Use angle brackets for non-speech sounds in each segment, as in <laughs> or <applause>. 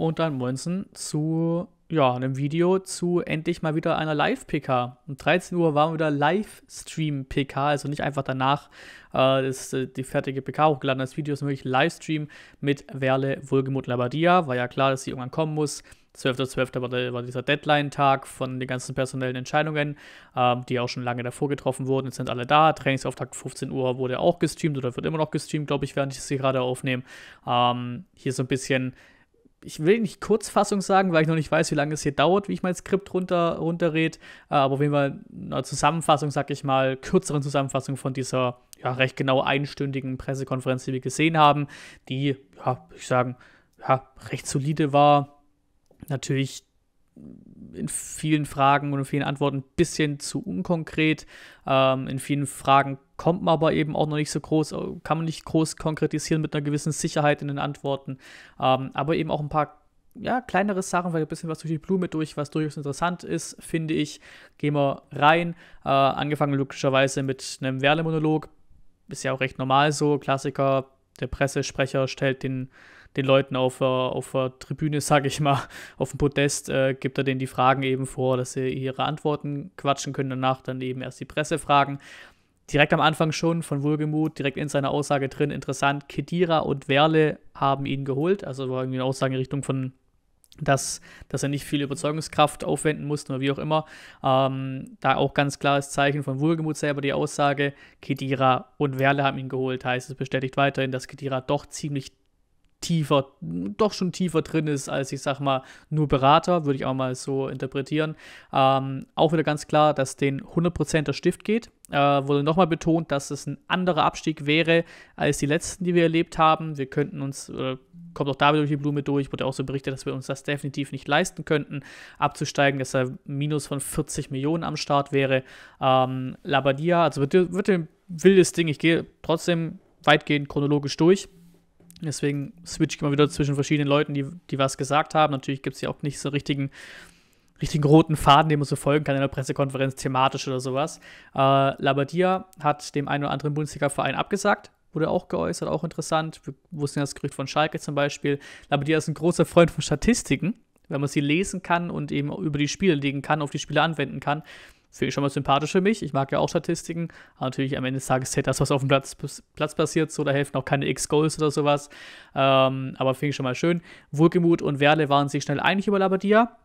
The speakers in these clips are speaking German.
und dann Moinsen zu ja, einem Video zu endlich mal wieder einer Live-PK. Um 13 Uhr waren wir wieder Livestream-PK, also nicht einfach danach äh, ist äh, die fertige PK hochgeladen. Das Video ist wirklich Livestream mit Werle Wulgemut Labadia. War ja klar, dass sie irgendwann kommen muss. 12.12. .12. war dieser Deadline-Tag von den ganzen personellen Entscheidungen, ähm, die auch schon lange davor getroffen wurden. Jetzt sind alle da. Trainingsauftakt 15 Uhr wurde auch gestreamt oder wird immer noch gestreamt, glaube ich, während ich sie gerade aufnehme. Ähm, hier so ein bisschen ich will nicht Kurzfassung sagen, weil ich noch nicht weiß, wie lange es hier dauert, wie ich mein Skript runter, runterred. Äh, aber auf jeden Fall eine Zusammenfassung, sag ich mal, kürzeren Zusammenfassung von dieser ja, recht genau einstündigen Pressekonferenz, die wir gesehen haben, die, ja, ich sagen, ja, recht solide war. Natürlich in vielen Fragen und in vielen Antworten ein bisschen zu unkonkret. Ähm, in vielen Fragen kommt man aber eben auch noch nicht so groß, äh, kann man nicht groß konkretisieren mit einer gewissen Sicherheit in den Antworten. Ähm, aber eben auch ein paar ja, kleinere Sachen, weil ein bisschen was durch die Blume durch, was durchaus interessant ist, finde ich. Gehen wir rein. Äh, angefangen logischerweise mit einem Werle-Monolog. Ist ja auch recht normal so. Klassiker, der Pressesprecher stellt den, den Leuten auf, auf der Tribüne, sage ich mal, <laughs> auf dem Podest, äh, gibt er denen die Fragen eben vor, dass sie ihre Antworten quatschen können. Danach dann eben erst die Pressefragen direkt am Anfang schon von Wohlgemut, direkt in seiner Aussage drin, interessant, Kedira und Werle haben ihn geholt. Also war irgendwie eine Aussage in Richtung von, dass, dass er nicht viel Überzeugungskraft aufwenden musste oder wie auch immer. Ähm, da auch ganz klares Zeichen von Wohlgemut selber die Aussage, Kedira und Werle haben ihn geholt. Heißt, es bestätigt weiterhin, dass Kedira doch ziemlich tiefer, doch schon tiefer drin ist, als ich sag mal nur Berater, würde ich auch mal so interpretieren. Ähm, auch wieder ganz klar, dass den 100% der Stift geht. Äh, wurde nochmal betont, dass es ein anderer Abstieg wäre als die letzten, die wir erlebt haben. Wir könnten uns, äh, kommt auch da wieder durch die Blume durch, wurde auch so berichtet, dass wir uns das definitiv nicht leisten könnten, abzusteigen, dass da Minus von 40 Millionen am Start wäre. Ähm, Labadia, also wird, wird ein wildes Ding. Ich gehe trotzdem weitgehend chronologisch durch. Deswegen switche ich immer wieder zwischen verschiedenen Leuten, die, die was gesagt haben. Natürlich gibt es ja auch nicht so richtigen, richtigen roten Faden, dem man so folgen kann in der Pressekonferenz, thematisch oder sowas. Äh, Labadia hat dem einen oder anderen Bundesliga-Verein abgesagt, wurde auch geäußert, auch interessant. Wir wussten ja das Gerücht von Schalke zum Beispiel. Labadia ist ein großer Freund von Statistiken, wenn man sie lesen kann und eben über die Spiele legen kann, auf die Spiele anwenden kann. Finde ich schon mal sympathisch für mich. Ich mag ja auch Statistiken. Aber natürlich am Ende des Tages zählt das, was auf dem Platz, Platz passiert. So, da helfen auch keine X-Goals oder sowas. Ähm, aber finde ich schon mal schön. Wohlgemut und Werle waren sich schnell einig über Labadia.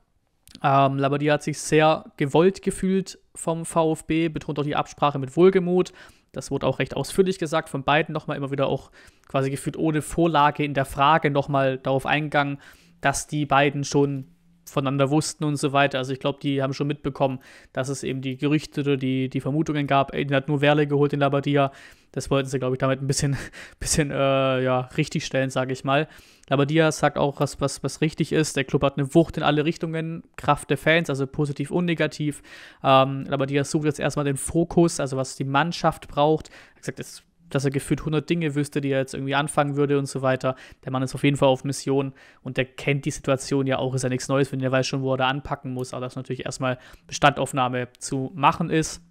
Ähm, Labadia hat sich sehr gewollt gefühlt vom VfB, betont auch die Absprache mit Wohlgemut. Das wurde auch recht ausführlich gesagt von beiden nochmal immer wieder auch quasi gefühlt ohne Vorlage in der Frage nochmal darauf eingegangen, dass die beiden schon voneinander wussten und so weiter. Also ich glaube, die haben schon mitbekommen, dass es eben die Gerüchte oder die, die Vermutungen gab. Er hat nur Werle geholt in Labadia. Das wollten sie, glaube ich, damit ein bisschen, <laughs> bisschen äh, ja, richtigstellen, sage ich mal. Labadia sagt auch, was, was, was richtig ist. Der Club hat eine Wucht in alle Richtungen, Kraft der Fans, also positiv und negativ. Ähm, Labadia sucht jetzt erstmal den Fokus, also was die Mannschaft braucht. Er hat gesagt, es dass er gefühlt 100 Dinge wüsste, die er jetzt irgendwie anfangen würde und so weiter. Der Mann ist auf jeden Fall auf Mission und der kennt die Situation ja auch, ist ja nichts Neues, wenn er weiß schon, wo er da anpacken muss, aber das natürlich erstmal Bestandaufnahme zu machen ist.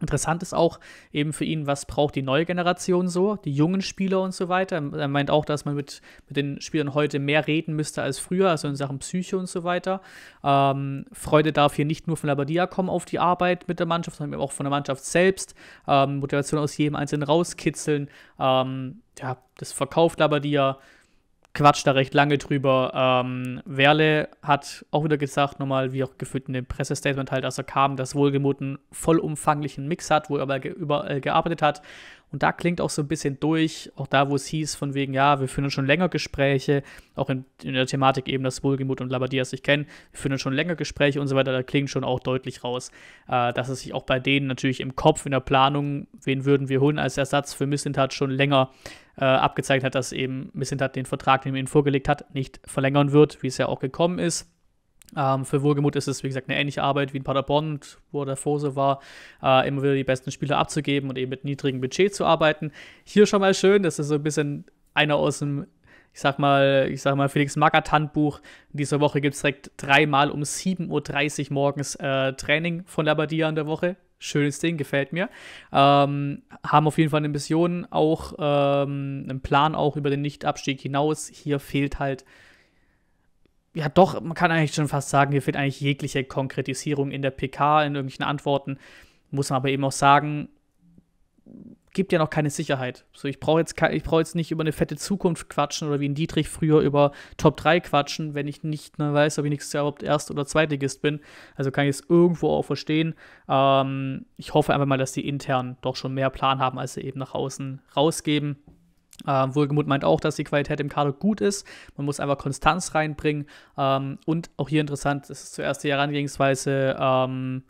Interessant ist auch eben für ihn, was braucht die neue Generation so, die jungen Spieler und so weiter. Er meint auch, dass man mit, mit den Spielern heute mehr reden müsste als früher, also in Sachen Psyche und so weiter. Ähm, Freude darf hier nicht nur von Labadia kommen auf die Arbeit mit der Mannschaft, sondern eben auch von der Mannschaft selbst. Ähm, Motivation aus jedem Einzelnen rauskitzeln. Ähm, ja, das verkauft Labadia quatscht da recht lange drüber. Ähm, Werle hat auch wieder gesagt, nochmal, wie auch gefühlt in dem Pressestatement halt, als er kam, dass Wohlgemut einen vollumfanglichen Mix hat, wo er überall gearbeitet hat und da klingt auch so ein bisschen durch, auch da, wo es hieß, von wegen, ja, wir führen schon länger Gespräche, auch in, in der Thematik eben, dass Wohlgemut und Labadia sich kennen, wir führen schon länger Gespräche und so weiter, da klingt schon auch deutlich raus, äh, dass es sich auch bei denen natürlich im Kopf, in der Planung, wen würden wir holen als Ersatz für Missintat schon länger äh, abgezeigt hat, dass eben Missintat den Vertrag, den man ihnen vorgelegt hat, nicht verlängern wird, wie es ja auch gekommen ist. Ähm, für Wohlgemut ist es, wie gesagt, eine ähnliche Arbeit wie in Paderborn, wo der Fose war, äh, immer wieder die besten Spieler abzugeben und eben mit niedrigem Budget zu arbeiten. Hier schon mal schön, das ist so ein bisschen einer aus dem, ich sag mal, ich sag mal, Felix Magath Handbuch. In dieser Woche gibt es direkt dreimal um 7.30 Uhr morgens äh, Training von Labadia in der Woche. Schönes Ding, gefällt mir. Ähm, haben auf jeden Fall eine Mission, auch ähm, einen Plan auch über den Nichtabstieg hinaus. Hier fehlt halt ja doch, man kann eigentlich schon fast sagen, hier fehlt eigentlich jegliche Konkretisierung in der PK, in irgendwelchen Antworten. Muss man aber eben auch sagen, gibt ja noch keine Sicherheit. So, ich brauche jetzt, brauch jetzt nicht über eine fette Zukunft quatschen oder wie in Dietrich früher über Top 3 quatschen, wenn ich nicht mehr weiß, ob ich nächstes Jahr überhaupt Erst- oder Zweitligist bin. Also kann ich es irgendwo auch verstehen. Ähm, ich hoffe einfach mal, dass die intern doch schon mehr Plan haben, als sie eben nach außen rausgeben. Ähm, Wohlgemut meint auch, dass die Qualität im Kader gut ist. Man muss einfach Konstanz reinbringen. Ähm, und auch hier interessant das ist zuerst die Herangehensweise, ähm,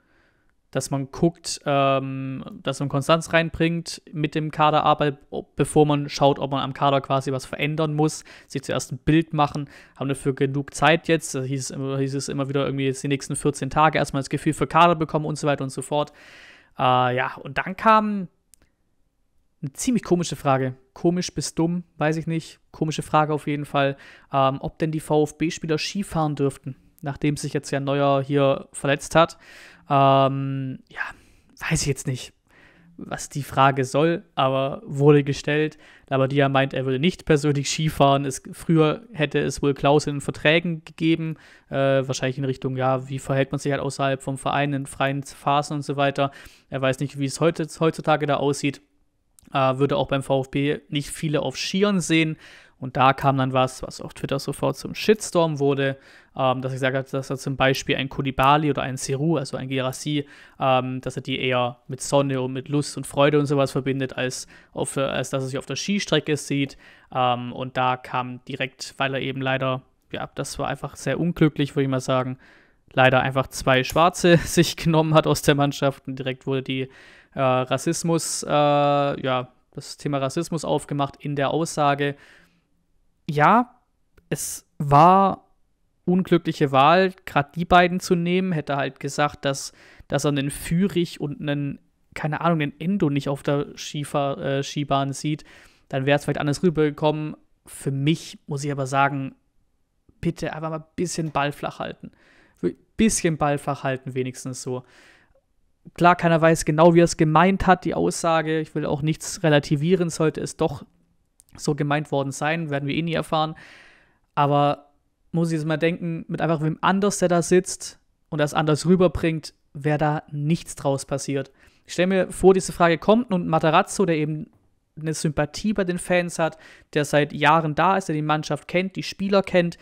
dass man guckt, ähm, dass man Konstanz reinbringt mit dem Kaderarbeit, bevor man schaut, ob man am Kader quasi was verändern muss. Sich zuerst ein Bild machen, haben dafür genug Zeit jetzt. Da hieß, hieß es immer wieder irgendwie jetzt die nächsten 14 Tage erstmal das Gefühl für Kader bekommen und so weiter und so fort. Äh, ja, und dann kam eine ziemlich komische Frage. Komisch bis dumm, weiß ich nicht. Komische Frage auf jeden Fall, ähm, ob denn die VfB-Spieler Skifahren dürften, nachdem sich jetzt ja Neuer hier verletzt hat. Ähm, ja, weiß ich jetzt nicht, was die Frage soll, aber wurde gestellt. Labadia meint, er würde nicht persönlich Skifahren. Es, früher hätte es wohl Klauseln in Verträgen gegeben, äh, wahrscheinlich in Richtung, ja, wie verhält man sich halt außerhalb vom Verein in freien Phasen und so weiter. Er weiß nicht, wie es heute, heutzutage da aussieht äh, würde auch beim VfB nicht viele auf Skiern sehen. Und da kam dann was, was auf Twitter sofort zum Shitstorm wurde, ähm, dass ich gesagt habe, dass er zum Beispiel ein Kulibali oder ein Seru, also ein Gerasi, ähm, dass er die eher mit Sonne und mit Lust und Freude und sowas verbindet, als, auf, als dass er sich auf der Skistrecke sieht. Ähm, und da kam direkt, weil er eben leider, ja, das war einfach sehr unglücklich, würde ich mal sagen, leider einfach zwei Schwarze <laughs> sich genommen hat aus der Mannschaft und direkt wurde die äh, Rassismus, äh, ja, das Thema Rassismus aufgemacht in der Aussage. Ja, es war unglückliche Wahl, gerade die beiden zu nehmen. Hätte halt gesagt, dass, dass er einen Führig und einen, keine Ahnung, einen Endo nicht auf der Skifahr, äh, Skibahn sieht, dann wäre es vielleicht anders rübergekommen. Für mich muss ich aber sagen, bitte einfach mal ein bisschen Ball flach halten. Bisschen Ball flach halten, wenigstens so klar, keiner weiß genau, wie er es gemeint hat, die Aussage. Ich will auch nichts relativieren, sollte es doch so gemeint worden sein, werden wir eh nie erfahren. Aber muss ich jetzt mal denken, mit einfach wem anders, der da sitzt und das anders rüberbringt, wäre da nichts draus passiert. Ich stelle mir vor, diese Frage kommt und Matarazzo, der eben eine Sympathie bei den Fans hat, der seit Jahren da ist, der die Mannschaft kennt, die Spieler kennt,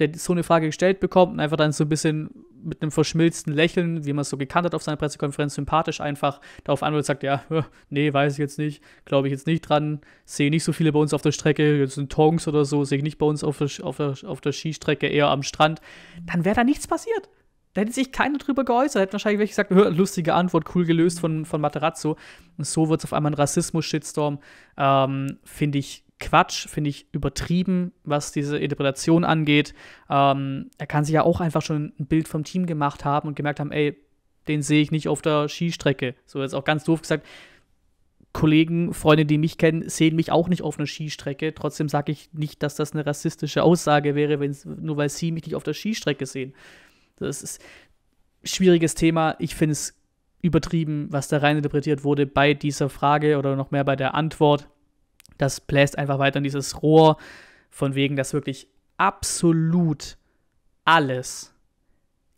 der so eine Frage gestellt bekommt und einfach dann so ein bisschen mit einem verschmilzten Lächeln, wie man es so gekannt hat auf seiner Pressekonferenz, sympathisch einfach darauf antwortet, sagt, ja, nee, weiß ich jetzt nicht, glaube ich jetzt nicht dran, sehe nicht so viele bei uns auf der Strecke, jetzt sind Tongs oder so, sehe ich nicht bei uns auf der, auf, der, auf der Skistrecke, eher am Strand, dann wäre da nichts passiert. Da hätte sich keiner drüber geäußert, hätte wahrscheinlich welche gesagt, lustige Antwort, cool gelöst von, von Materazzo. Und so wird es auf einmal ein Rassismus-Shitstorm. Ähm, Finde ich Quatsch, finde ich übertrieben, was diese Interpretation angeht. Ähm, er kann sich ja auch einfach schon ein Bild vom Team gemacht haben und gemerkt haben, ey, den sehe ich nicht auf der Skistrecke. So jetzt auch ganz doof gesagt. Kollegen, Freunde, die mich kennen, sehen mich auch nicht auf einer Skistrecke. Trotzdem sage ich nicht, dass das eine rassistische Aussage wäre, nur weil sie mich nicht auf der Skistrecke sehen. Das ist ein schwieriges Thema. Ich finde es übertrieben, was da rein interpretiert wurde bei dieser Frage oder noch mehr bei der Antwort das bläst einfach weiter in dieses Rohr, von wegen, dass wirklich absolut alles,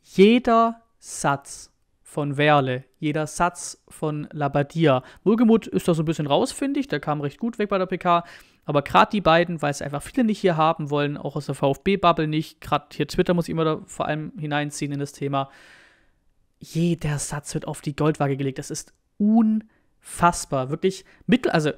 jeder Satz von Werle, jeder Satz von Labadia. Wohlgemut ist da so ein bisschen raus, finde ich. Der kam recht gut weg bei der PK. Aber gerade die beiden, weil es einfach viele nicht hier haben wollen, auch aus der VfB-Bubble nicht. Gerade hier Twitter muss ich immer da vor allem hineinziehen in das Thema. Jeder Satz wird auf die Goldwaage gelegt. Das ist unfassbar. Wirklich mittel, also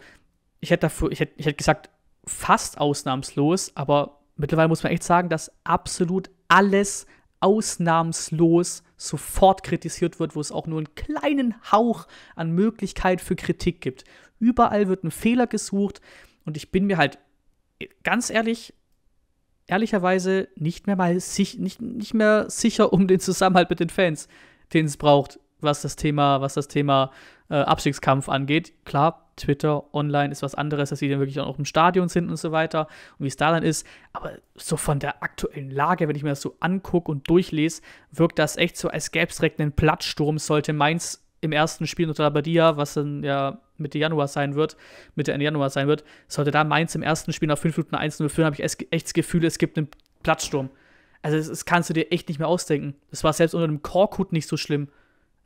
ich hätte dafür, ich hätte, ich hätte gesagt, fast ausnahmslos, aber mittlerweile muss man echt sagen, dass absolut alles ausnahmslos sofort kritisiert wird, wo es auch nur einen kleinen Hauch an Möglichkeit für Kritik gibt. Überall wird ein Fehler gesucht und ich bin mir halt ganz ehrlich, ehrlicherweise nicht mehr mal sich, nicht, nicht mehr sicher um den Zusammenhalt mit den Fans, den es braucht, was das Thema, was das Thema äh, Abstiegskampf angeht. Klar, Twitter, online ist was anderes, dass sie dann wirklich auch im Stadion sind und so weiter und wie es da dann ist. Aber so von der aktuellen Lage, wenn ich mir das so angucke und durchlese, wirkt das echt so, als gäbe es direkt einen Plattsturm, sollte Mainz im ersten Spiel unter Labadia, was dann ja Mitte Januar sein wird, Mitte Ende Januar sein wird, sollte da Mainz im ersten Spiel nach 5 Minuten 1-0 führen, habe ich echt das Gefühl, es gibt einen Plattsturm. Also das, das kannst du dir echt nicht mehr ausdenken. Das war selbst unter dem Korkut nicht so schlimm.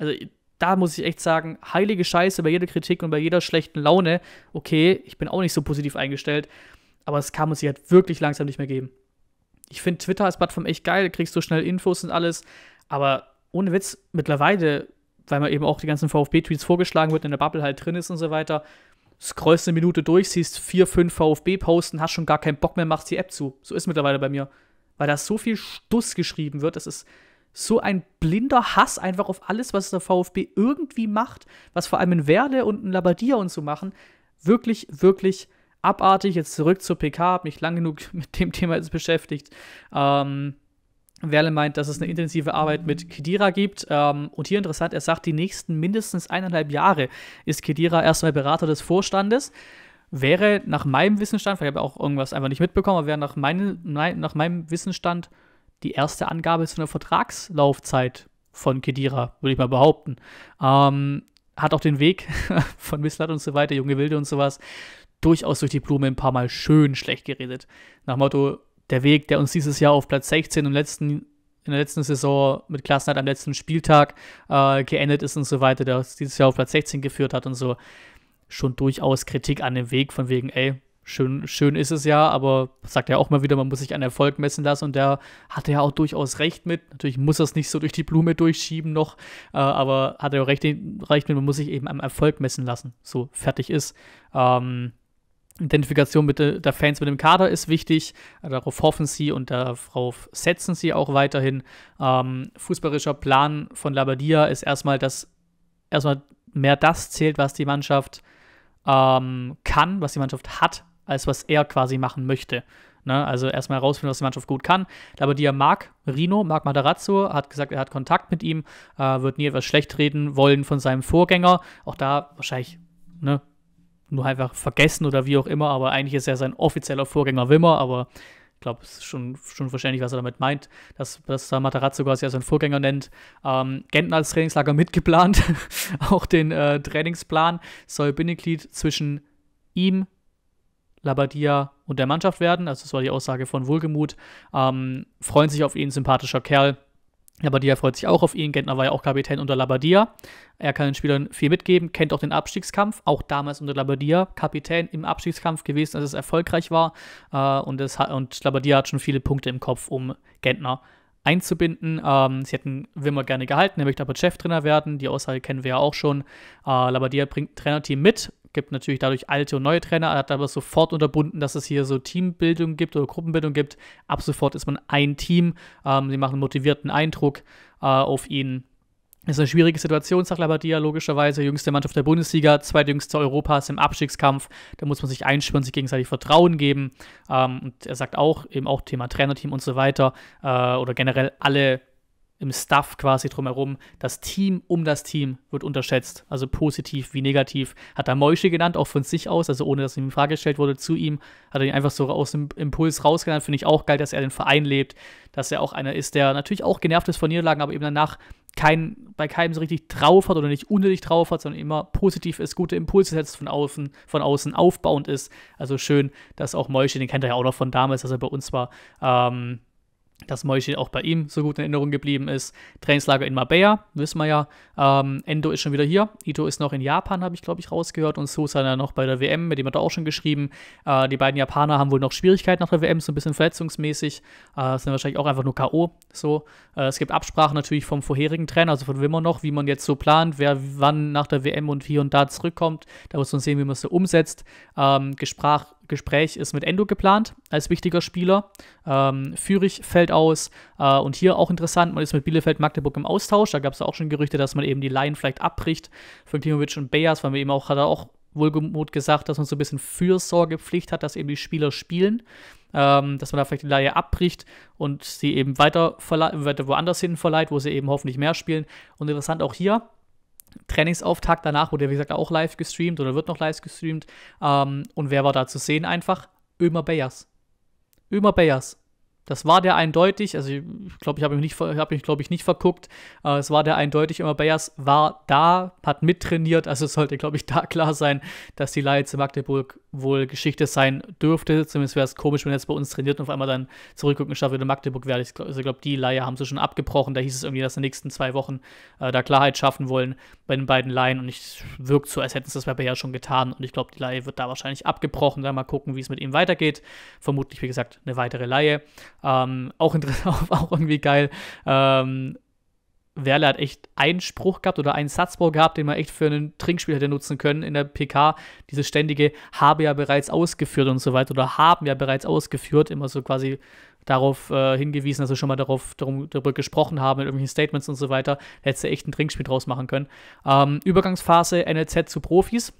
Also da muss ich echt sagen, heilige Scheiße bei jeder Kritik und bei jeder schlechten Laune. Okay, ich bin auch nicht so positiv eingestellt, aber es kann man sich halt wirklich langsam nicht mehr geben. Ich finde Twitter als Plattform echt geil, da kriegst du schnell Infos und alles, aber ohne Witz, mittlerweile, weil man eben auch die ganzen VfB-Tweets vorgeschlagen wird, in der Bubble halt drin ist und so weiter, scrollst eine Minute durch, siehst vier, fünf VfB-Posten, hast schon gar keinen Bock mehr, machst die App zu. So ist mittlerweile bei mir. Weil da so viel Stuss geschrieben wird, das ist so ein blinder Hass einfach auf alles, was der VfB irgendwie macht, was vor allem in Werle und in Labadia und so machen, wirklich, wirklich abartig. Jetzt zurück zur PK, habe mich lang genug <laughs> mit dem Thema jetzt beschäftigt. Ähm, Werle meint, dass es eine intensive Arbeit mit Kedira gibt. Ähm, und hier interessant, er sagt, die nächsten mindestens eineinhalb Jahre ist Kedira erstmal Berater des Vorstandes. Wäre nach meinem Wissenstand, vielleicht habe ich auch irgendwas einfach nicht mitbekommen, aber wäre nach, meine, nach meinem Wissenstand die erste Angabe zu einer Vertragslaufzeit von Kedira, würde ich mal behaupten. Ähm, hat auch den Weg <laughs> von Mislat und so weiter, Junge Wilde und sowas, durchaus durch die Blume ein paar Mal schön schlecht geredet. Nach Motto, der Weg, der uns dieses Jahr auf Platz 16 im letzten, in der letzten Saison mit Klassenheit am letzten Spieltag äh, geendet ist und so weiter, der uns dieses Jahr auf Platz 16 geführt hat und so, schon durchaus Kritik an dem Weg von wegen, ey, Schön, schön ist es ja, aber sagt ja auch mal wieder, man muss sich an Erfolg messen lassen und der hatte ja auch durchaus recht mit. Natürlich muss er es nicht so durch die Blume durchschieben noch, äh, aber hat er auch recht, recht mit, man muss sich eben am Erfolg messen lassen, so fertig ist. Ähm, Identifikation mit äh, der Fans mit dem Kader ist wichtig. Darauf hoffen sie und darauf setzen sie auch weiterhin. Ähm, fußballerischer Plan von Labadia ist erstmal, dass erstmal mehr das zählt, was die Mannschaft ähm, kann, was die Mannschaft hat, als was er quasi machen möchte. Ne? Also erstmal herausfinden, was die Mannschaft gut kann. Aber die er Marc Rino, Marc Matarazzo, hat gesagt, er hat Kontakt mit ihm, äh, wird nie etwas schlecht reden wollen von seinem Vorgänger. Auch da wahrscheinlich, ne, nur einfach vergessen oder wie auch immer, aber eigentlich ist er sein offizieller Vorgänger Wimmer, aber ich glaube, es ist schon, schon verständlich, was er damit meint, dass, dass da Matarazzo quasi als seinen Vorgänger nennt. Ähm, Genten als Trainingslager mitgeplant, <laughs> auch den äh, Trainingsplan soll Bindeglied zwischen ihm, Labadia und der Mannschaft werden. Also das war die Aussage von Wohlgemuth. Ähm, freuen sich auf ihn, sympathischer Kerl. Labadia freut sich auch auf ihn. Gentner war ja auch Kapitän unter Labadia. Er kann den Spielern viel mitgeben, kennt auch den Abstiegskampf, auch damals unter Labadia. Kapitän im Abstiegskampf gewesen, als es erfolgreich war. Äh, und, es, und Labadia hat schon viele Punkte im Kopf, um Gentner einzubinden. Ähm, sie hätten Wimmer gerne gehalten, er möchte aber Cheftrainer werden. Die Aussage kennen wir ja auch schon. Äh, Labadia bringt Trainerteam mit, gibt natürlich dadurch alte und neue Trainer, hat aber sofort unterbunden, dass es hier so Teambildung gibt oder Gruppenbildung gibt. Ab sofort ist man ein Team. Ähm, sie machen einen motivierten Eindruck äh, auf ihn. Das ist eine schwierige Situation, sagt Labadia logischerweise. Jüngste Mannschaft der Bundesliga, zweitjüngste Europas im Abstiegskampf. Da muss man sich einspüren, sich gegenseitig Vertrauen geben. Ähm, und er sagt auch, eben auch Thema Trainerteam und so weiter äh, oder generell alle im Stuff quasi drumherum. Das Team um das Team wird unterschätzt, also positiv wie negativ. Hat er Moishi genannt, auch von sich aus, also ohne dass ihm eine Frage gestellt wurde zu ihm, hat er ihn einfach so aus dem Impuls rausgenannt. Finde ich auch geil, dass er den Verein lebt, dass er auch einer ist, der natürlich auch genervt ist von Niederlagen, aber eben danach kein, bei keinem so richtig drauf hat oder nicht unnötig drauf hat, sondern immer positiv ist, gute Impulse setzt von außen, von außen aufbauend ist. Also schön, dass auch Moishi, den kennt er ja auch noch von damals, dass er bei uns war, ähm, dass Moishi auch bei ihm so gut in Erinnerung geblieben ist. Trainingslager in Mabea, wissen wir ja. Ähm, Endo ist schon wieder hier. Ito ist noch in Japan, habe ich, glaube ich, rausgehört. Und Susana noch bei der WM, mit dem hat er auch schon geschrieben. Äh, die beiden Japaner haben wohl noch Schwierigkeiten nach der WM, so ein bisschen verletzungsmäßig. Äh, sind wahrscheinlich auch einfach nur K.O. So. Äh, es gibt Absprachen natürlich vom vorherigen Trainer, also von Wimmer noch, wie man jetzt so plant, wer wann nach der WM und hier und da zurückkommt. Da muss man sehen, wie man es so umsetzt. Ähm, Gesprach Gespräch ist mit Endo geplant als wichtiger Spieler. Ähm, Fürich fällt aus äh, und hier auch interessant, man ist mit Bielefeld Magdeburg im Austausch. Da gab es auch schon Gerüchte, dass man eben die Laien vielleicht abbricht für Klimovic und Beas, weil man eben auch, hat er auch wohlgemut gesagt, dass man so ein bisschen Fürsorgepflicht hat, dass eben die Spieler spielen. Ähm, dass man da vielleicht die Laie abbricht und sie eben weiter, weiter woanders hin verleiht, wo sie eben hoffentlich mehr spielen. Und interessant auch hier, Trainingsauftakt danach wurde, wie gesagt, auch live gestreamt oder wird noch live gestreamt. Ähm, und wer war da zu sehen einfach? Ömer Beyers. Ömer Beyers. Das war der eindeutig, also ich glaube, ich habe mich, hab mich ich, nicht verguckt. Äh, es war der eindeutig, immer Bayers war da, hat mittrainiert, also sollte, glaube ich, da klar sein, dass die Laie zu Magdeburg wohl Geschichte sein dürfte. Zumindest wäre es komisch, wenn er jetzt bei uns trainiert und auf einmal dann zurückgucken schafft, wieder Magdeburg wäre. Ich glaube, also, glaub, die Laie haben sie schon abgebrochen. Da hieß es irgendwie, dass in den nächsten zwei Wochen äh, da Klarheit schaffen wollen bei den beiden Laien und es wirkt so, als hätten sie das bei Bayers schon getan und ich glaube, die Laie wird da wahrscheinlich abgebrochen. Dann mal gucken, wie es mit ihm weitergeht. Vermutlich, wie gesagt, eine weitere Laie. Ähm, <laughs> auch, auch irgendwie geil. Ähm, Werle hat echt einen Spruch gehabt oder einen Satzbau gehabt, den man echt für einen Trinkspiel hätte nutzen können in der PK. Dieses ständige habe ja bereits ausgeführt und so weiter oder haben ja bereits ausgeführt, immer so quasi darauf äh, hingewiesen, dass wir schon mal darauf, darum, darüber gesprochen haben, mit irgendwelchen Statements und so weiter. Hättest du echt ein Trinkspiel draus machen können. Ähm, Übergangsphase NLZ zu Profis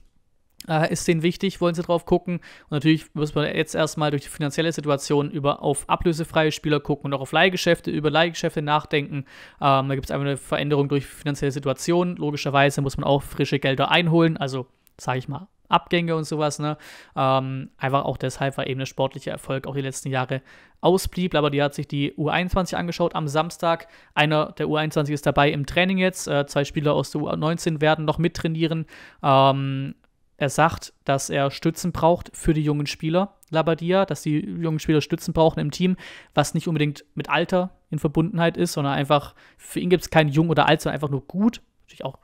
äh, ist denen wichtig, wollen sie drauf gucken. Und natürlich muss man jetzt erstmal durch die finanzielle Situation über auf ablösefreie Spieler gucken und auch auf Leihgeschäfte, über Leihgeschäfte nachdenken. Ähm, da gibt es einfach eine Veränderung durch finanzielle Situation. Logischerweise muss man auch frische Gelder einholen, also sage ich mal. Abgänge und sowas, ne? Ähm, einfach auch deshalb, weil eben der sportliche Erfolg auch die letzten Jahre ausblieb. Aber die hat sich die U21 angeschaut am Samstag. Einer der U21 ist dabei im Training jetzt. Äh, zwei Spieler aus der U19 werden noch mittrainieren. Ähm, er sagt, dass er Stützen braucht für die jungen Spieler, Labadia, dass die jungen Spieler Stützen brauchen im Team, was nicht unbedingt mit Alter in Verbundenheit ist, sondern einfach, für ihn gibt es kein Jung oder Alt, sondern einfach nur gut. Natürlich auch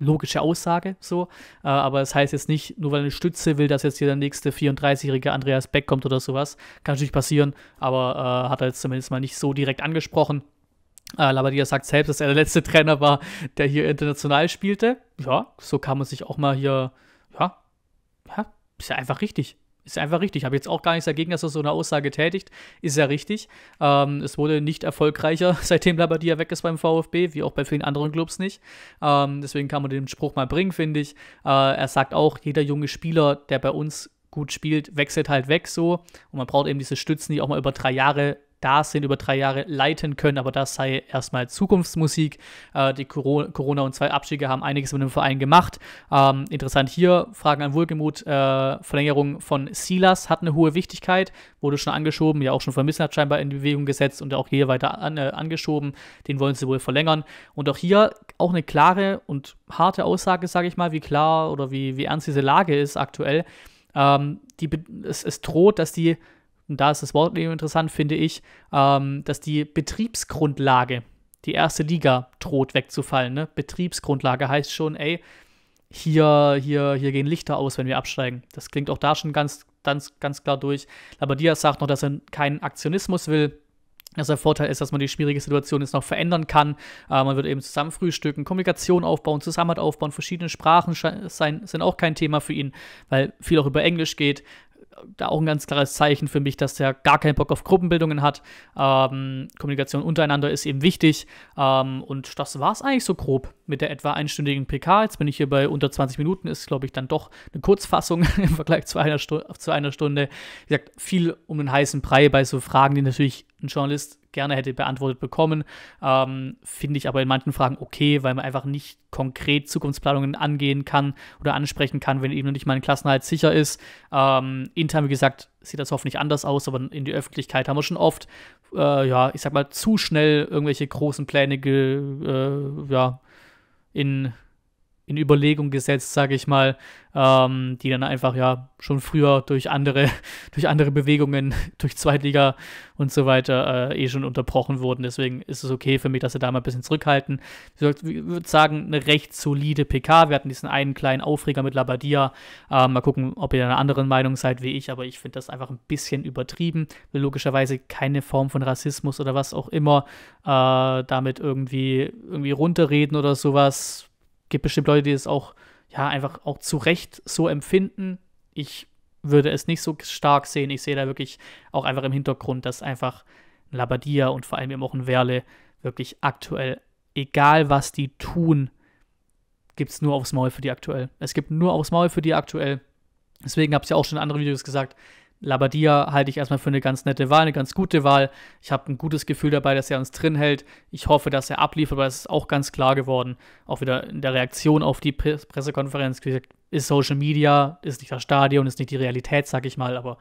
logische Aussage so, äh, aber es das heißt jetzt nicht, nur weil er eine Stütze will, dass jetzt hier der nächste 34-jährige Andreas Beck kommt oder sowas. Kann natürlich passieren, aber äh, hat er jetzt zumindest mal nicht so direkt angesprochen. Äh, Labadia sagt selbst, dass er der letzte Trainer war, der hier international spielte. Ja, so kann man sich auch mal hier, ja, ja, ist ja einfach richtig. Ist ja einfach richtig. Ich habe jetzt auch gar nichts dagegen, dass er so eine Aussage tätigt. Ist ja richtig. Ähm, es wurde nicht erfolgreicher, <laughs> seitdem Labadia weg ist beim VfB, wie auch bei vielen anderen Clubs nicht. Ähm, deswegen kann man den Spruch mal bringen, finde ich. Äh, er sagt auch, jeder junge Spieler, der bei uns gut spielt, wechselt halt weg so. Und man braucht eben diese Stützen, die auch mal über drei Jahre da sind, über drei Jahre leiten können, aber das sei erstmal Zukunftsmusik. Äh, die Corona und zwei Abschiede haben einiges mit dem Verein gemacht. Ähm, interessant hier, Fragen an Wohlgemut, äh, Verlängerung von Silas hat eine hohe Wichtigkeit, wurde schon angeschoben, ja auch schon vermissen hat scheinbar in Bewegung gesetzt und auch hier weiter an, äh, angeschoben, den wollen sie wohl verlängern. Und auch hier auch eine klare und harte Aussage, sage ich mal, wie klar oder wie, wie ernst diese Lage ist aktuell. Ähm, die, es, es droht, dass die und da ist das Wort eben interessant, finde ich, ähm, dass die Betriebsgrundlage, die erste Liga droht wegzufallen. Ne? Betriebsgrundlage heißt schon, ey, hier, hier, hier gehen Lichter aus, wenn wir absteigen. Das klingt auch da schon ganz, ganz, ganz klar durch. Labadia sagt noch, dass er keinen Aktionismus will. Dass der Vorteil ist, dass man die schwierige Situation jetzt noch verändern kann. Äh, man wird eben zusammen frühstücken, Kommunikation aufbauen, Zusammenhalt aufbauen, verschiedene Sprachen sein, sind auch kein Thema für ihn, weil viel auch über Englisch geht da auch ein ganz klares Zeichen für mich, dass der gar keinen Bock auf Gruppenbildungen hat. Ähm, Kommunikation untereinander ist eben wichtig. Ähm, und das war es eigentlich so grob mit der etwa einstündigen PK. Jetzt bin ich hier bei unter 20 Minuten, ist, glaube ich, dann doch eine Kurzfassung <laughs> im Vergleich zu einer, zu einer Stunde. Wie gesagt, viel um den heißen Brei bei so Fragen, die natürlich ein Journalist gerne hätte beantwortet bekommen. Ähm, Finde ich aber in manchen Fragen okay, weil man einfach nicht konkret Zukunftsplanungen angehen kann oder ansprechen kann, wenn eben nicht mal ein Klassenhalt sicher ist. Ähm, intern, wie gesagt, sieht das hoffentlich anders aus, aber in die Öffentlichkeit haben wir schon oft, äh, ja, ich sag mal, zu schnell irgendwelche großen Pläne ge, äh, ja, in in Überlegung gesetzt, sage ich mal, ähm, die dann einfach ja schon früher durch andere, <laughs> durch andere Bewegungen, <laughs> durch Zweitliga und so weiter äh, eh schon unterbrochen wurden. Deswegen ist es okay für mich, dass sie da mal ein bisschen zurückhalten. Ich würde sagen, eine recht solide PK. Wir hatten diesen einen kleinen Aufreger mit Labadia. Ähm, mal gucken, ob ihr einer anderen Meinung seid wie ich, aber ich finde das einfach ein bisschen übertrieben. Will logischerweise keine Form von Rassismus oder was auch immer äh, damit irgendwie, irgendwie runterreden oder sowas gibt bestimmt Leute, die es auch, ja, einfach auch zu Recht so empfinden. Ich würde es nicht so stark sehen. Ich sehe da wirklich auch einfach im Hintergrund, dass einfach ein Labadia und vor allem eben auch ein Werle wirklich aktuell, egal was die tun, gibt es nur aufs Maul für die aktuell. Es gibt nur aufs Maul für die aktuell. Deswegen habe ich ja auch schon in anderen Videos gesagt, Labadia halte ich erstmal für eine ganz nette Wahl, eine ganz gute Wahl. Ich habe ein gutes Gefühl dabei, dass er uns drin hält. Ich hoffe, dass er abliefert, aber es ist auch ganz klar geworden, auch wieder in der Reaktion auf die Pressekonferenz, ist Social Media, ist nicht das Stadion, ist nicht die Realität, sag ich mal, aber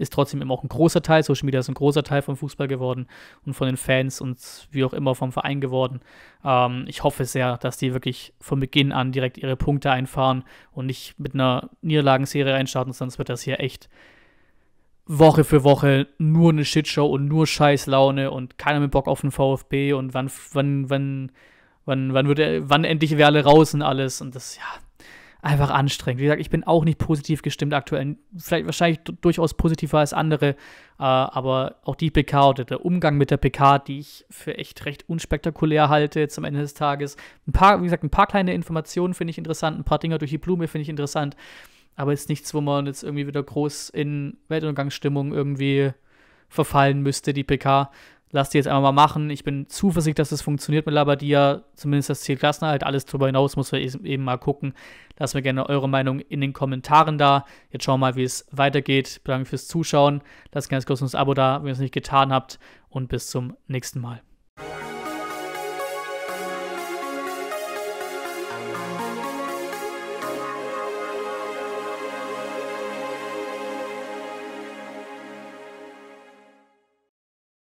ist trotzdem immer auch ein großer Teil. Social Media ist ein großer Teil vom Fußball geworden und von den Fans und wie auch immer vom Verein geworden. Ähm, ich hoffe sehr, dass die wirklich von Beginn an direkt ihre Punkte einfahren und nicht mit einer Niederlagenserie einstarten, sonst wird das hier echt Woche für Woche nur eine Shitshow und nur Scheißlaune und keiner mit Bock auf den VfB und wann, wann, wann, wann, wann wird er, wann endlich wir alle raus und alles und das, ja, einfach anstrengend. Wie gesagt, ich bin auch nicht positiv gestimmt aktuell. Vielleicht wahrscheinlich durchaus positiver als andere, äh, aber auch die PK oder der Umgang mit der PK, die ich für echt recht unspektakulär halte zum Ende des Tages. Ein paar, wie gesagt, ein paar kleine Informationen finde ich interessant, ein paar Dinger durch die Blume finde ich interessant. Aber ist nichts, wo man jetzt irgendwie wieder groß in Weltuntergangsstimmung irgendwie verfallen müsste, die PK. Lass die jetzt einfach mal machen. Ich bin zuversichtlich, dass es das funktioniert mit Labadia. Zumindest das Ziel Halt Alles darüber hinaus muss man eben mal gucken. Lasst mir gerne eure Meinung in den Kommentaren da. Jetzt schauen wir mal, wie es weitergeht. Bedanke fürs Zuschauen. Lasst gerne das kostenlose Abo da, wenn ihr es nicht getan habt. Und bis zum nächsten Mal.